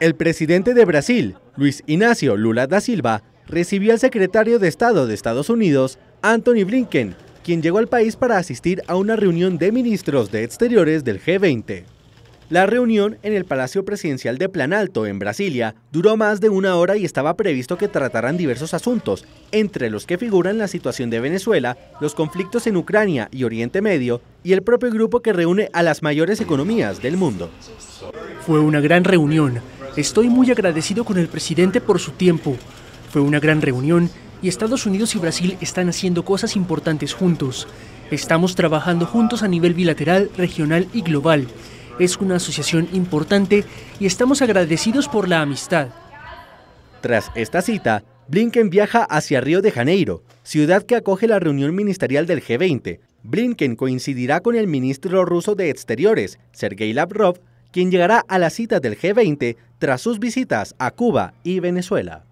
El presidente de Brasil, Luis Ignacio Lula da Silva, recibió al secretario de Estado de Estados Unidos, Anthony Blinken, quien llegó al país para asistir a una reunión de ministros de Exteriores del G20. La reunión en el Palacio Presidencial de Planalto, en Brasilia, duró más de una hora y estaba previsto que trataran diversos asuntos, entre los que figuran la situación de Venezuela, los conflictos en Ucrania y Oriente Medio, y el propio grupo que reúne a las mayores economías del mundo. Fue una gran reunión Estoy muy agradecido con el presidente por su tiempo. Fue una gran reunión y Estados Unidos y Brasil están haciendo cosas importantes juntos. Estamos trabajando juntos a nivel bilateral, regional y global. Es una asociación importante y estamos agradecidos por la amistad. Tras esta cita, Blinken viaja hacia Río de Janeiro, ciudad que acoge la reunión ministerial del G20. Blinken coincidirá con el ministro ruso de Exteriores, Sergei Lavrov, quien llegará a la cita del G20 tras sus visitas a Cuba y Venezuela.